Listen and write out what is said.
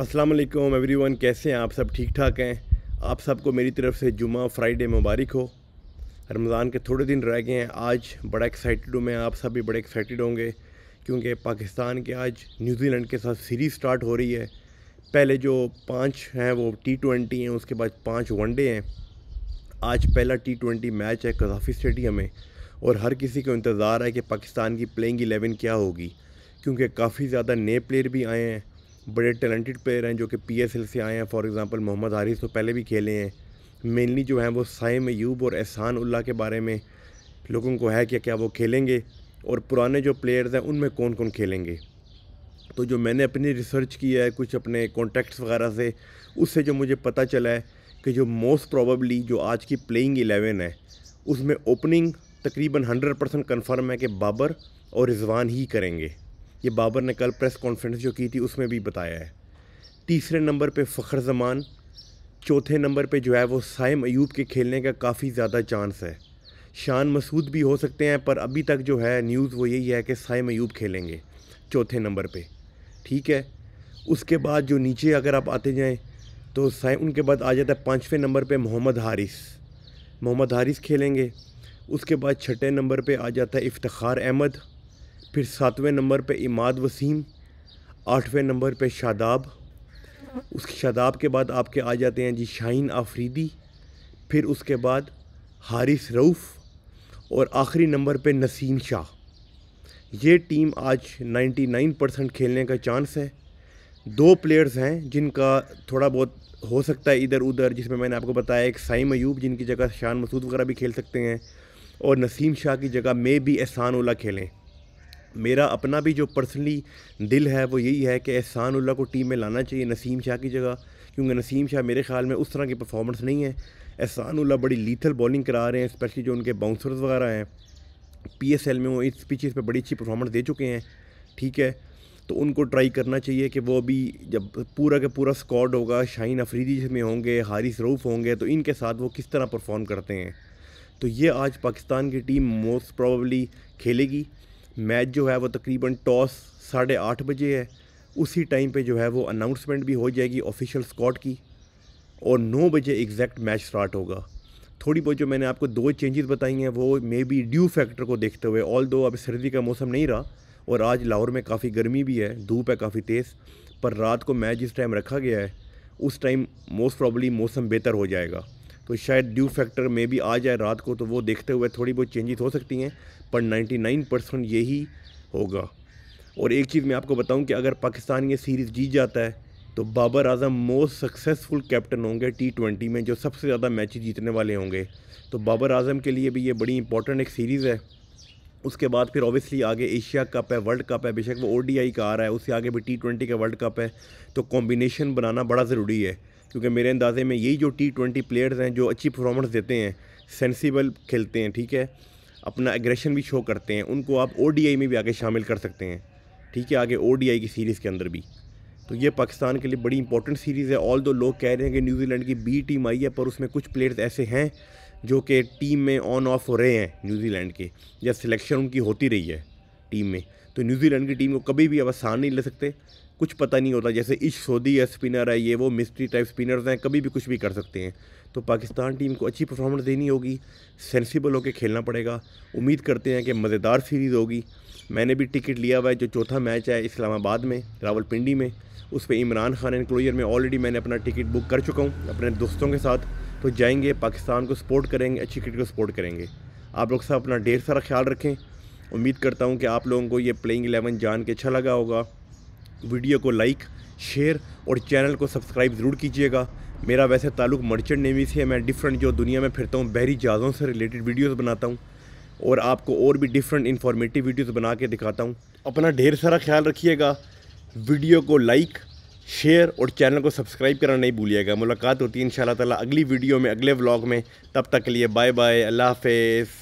अस्सलाम वालेकुम एवरीवन कैसे हैं आप सब ठीक ठाक हैं आप सबको मेरी तरफ से जुमा फ्राइडे मुबारक हो रमज़ान के थोड़े दिन रह गए हैं आज बड़ा एक्साइटेड हूँ मैं आप सब भी बड़े एक्साइटेड होंगे क्योंकि पाकिस्तान के आज न्यूजीलैंड के साथ सीरीज़ स्टार्ट हो रही है पहले जो पाँच हैं वो टी ट्वेंटी हैं उसके बाद पाँच वनडे हैं आज पहला टी ट्वेंटी मैच है कजाफी स्टेडियम में और हर किसी को इंतज़ार है कि पाकिस्तान की प्लेइंग एलेवन क्या होगी क्योंकि काफ़ी ज़्यादा नए प्लेयर भी आए हैं बड़े टैलेंटेड प्लेयर हैं जो कि पी एस एल से आए हैं फॉर एग्ज़ाम्पल मोहम्मद हारिस तो पहले भी खेले हैं मेनली जो हैं वो साइम यूब और एहसान उल्ला के बारे में लोगों को है कि क्या वो खेलेंगे और पुराने जो प्लेयर्स हैं उनमें कौन कौन खेलेंगे तो जो मैंने अपनी रिसर्च की है कुछ अपने कॉन्टैक्ट्स वगैरह से उससे जो मुझे पता चला है कि जो मोस्ट प्रॉबली जो आज की प्लेइंग एलेवन है उसमें ओपनिंग तकरीबन हंड्रेड परसेंट कन्फर्म है कि बाबर और रिजवान ही करेंगे ये बाबर ने कल प्रेस कॉन्फ्रेंस जो की थी उसमें भी बताया है तीसरे नंबर पे फ़ख्र जमान चौथे नंबर पे जो है वो साइम अयूब के खेलने का काफ़ी ज़्यादा चांस है शान मसूद भी हो सकते हैं पर अभी तक जो है न्यूज़ वो यही है कि साइम अयूब खेलेंगे चौथे नंबर पे ठीक है उसके बाद जो नीचे अगर आप आते जाएं तो साइम उनके बाद आ जाता है पाँचवें नंबर पर मोहम्मद हारिस मोहम्मद हारिस खेलेंगे उसके बाद छठे नंबर पे आ जाता है इफ्तार अहमद फिर सातवें नंबर पे इमाद वसीम आठवें नंबर पे शादाब उस शादाब के बाद आपके आ जाते हैं जी शाहीन आफरीदी फिर उसके बाद हारिस रऊफ़ और आखिरी नंबर पे नसीम शाह ये टीम आज 99 परसेंट खेलने का चांस है दो प्लेयर्स हैं जिनका थोड़ा बहुत हो सकता है इधर उधर जिसमें मैंने आपको बताया एक साई मयूब जिनकी जगह शान मसूद वगैरह भी खेल सकते हैं और नसीम शाह की जगह मे भी एहसान उला खेलें मेरा अपना भी जो पर्सनली दिल है वो यही है कि एहसान उल्ला को टीम में लाना चाहिए नसीम शाह की जगह क्योंकि नसीम शाह मेरे ख्याल में उस तरह की परफॉर्मेंस नहीं है एहसान उल्ला बड़ी लीथल बॉलिंग करा रहे हैं स्पेशली जो उनके बाउंसर्स वगैरह हैं पी एस एल में वो इस पिचेस पर बड़ी अच्छी परफॉर्मेंस दे चुके हैं ठीक है तो उनको ट्राई करना चाहिए कि वो अभी जब पूरा का पूरा स्कॉड होगा शाहीन अफरीदी में होंगे हारिस रऊफ़ होंगे तो इनके साथ वो किस तरह परफॉर्म करते हैं तो ये आज पाकिस्तान की टीम मोस्ट प्रॉबली खेलेगी मैच जो है वो तकरीबन टॉस साढ़े आठ बजे है उसी टाइम पे जो है वो अनाउंसमेंट भी हो जाएगी ऑफिशियल स्कॉट की और नौ बजे एग्जैक्ट मैच स्टार्ट होगा थोड़ी बहुत जो मैंने आपको दो चेंजेस बताई हैं वो मे बी ड्यू फैक्टर को देखते हुए ऑल दो अब सर्दी का मौसम नहीं रहा और आज लाहौर में काफ़ी गर्मी भी है धूप है काफ़ी तेज़ पर रात को मैच जिस टाइम रखा गया है उस टाइम मोस्ट प्रॉबली मौसम बेहतर हो जाएगा तो शायद ड्यू फैक्टर में भी आ जाए रात को तो वो देखते हुए थोड़ी बहुत चेंजेस हो सकती हैं पर 99 परसेंट यही होगा और एक चीज़ मैं आपको बताऊं कि अगर पाकिस्तान ये सीरीज़ जीत जाता है तो Babar Azam most successful captain होंगे टी ट्वेंटी में जो सबसे ज़्यादा मैच जीतने वाले होंगे तो बाबर आजम के लिए भी ये बड़ी इंपॉर्टेंट एक सीरीज़ है उसके बाद फिर ऑब्वियसली आगे एशिया कप है वर्ल्ड कप है बेशक वो ओ का आ रहा है उससे आगे भी टी ट्वेंटी का वर्ल्ड कप है तो कॉम्बिनेशन बनाना बड़ा ज़रूरी है क्योंकि मेरे अंदाजे में यही जो टी ट्वेंटी प्लेयर्स हैं जो अच्छी परफॉर्मेंस देते हैं सेंसिबल खेलते हैं ठीक है अपना एग्रेशन भी शो करते हैं उनको आप ओ में भी आगे शामिल कर सकते हैं ठीक है आगे ओ की सीरीज़ के अंदर भी तो ये पाकिस्तान के लिए बड़ी इंपॉर्टेंट सीरीज़ है ऑल दो लोग कह रहे हैं कि न्यूजीलैंड की बी टीम आई है पर उसमें कुछ प्लेयर्स ऐसे हैं जो कि टीम में ऑन ऑफ हो रहे हैं न्यूजीलैंड के या सिलेक्शन उनकी होती रही है टीम में तो न्यूजीलैंड की टीम को कभी भी अब आसान नहीं ले सकते कुछ पता नहीं होता जैसे इश सोदी है स्पिनर है ये वो मिस्ट्री टाइप स्पिनर्स हैं कभी भी कुछ भी कर सकते हैं तो पाकिस्तान टीम को अच्छी परफॉर्मेंस देनी होगी सेंसिबल होकर खेलना पड़ेगा उम्मीद करते हैं कि मज़ेदार सीरीज़ होगी मैंने भी टिकट लिया हुआ है जो चौथा मैच है इस्लामाबाद में रावलपिंडी में उस पर इमरान खान एनक्लोजर में ऑलरेडी मैंने अपना टिकट बुक कर चुका हूँ अपने दोस्तों के साथ तो जाएंगे पाकिस्तान को सपोर्ट करेंगे अच्छी क्रिकेट को सपोर्ट करेंगे आप लोग सब अपना ढेर सारा ख्याल रखें उम्मीद करता हूँ कि आप लोगों को ये प्लेइंग एलेवन जान के अच्छा लगा होगा वीडियो को लाइक शेयर और चैनल को सब्सक्राइब ज़रूर कीजिएगा मेरा वैसे ताल्लुक मर्चेंट नेवी से है मैं डिफरेंट जो दुनिया में फिरता हूँ बहरी जहाज़ों से रिलेटेड वीडियोस बनाता हूँ और आपको और भी डिफरेंट इन्फॉर्मेटिव वीडियोस बना के दिखाता हूँ अपना ढेर सारा ख्याल रखिएगा वीडियो को लाइक शेयर और चैनल को सब्सक्राइब करना नहीं भूलिएगा मुलाकात होती है इन ताला अगली वीडियो में अगले व्लॉग में तब तक के लिए बाय बाय अल्लाह हाफ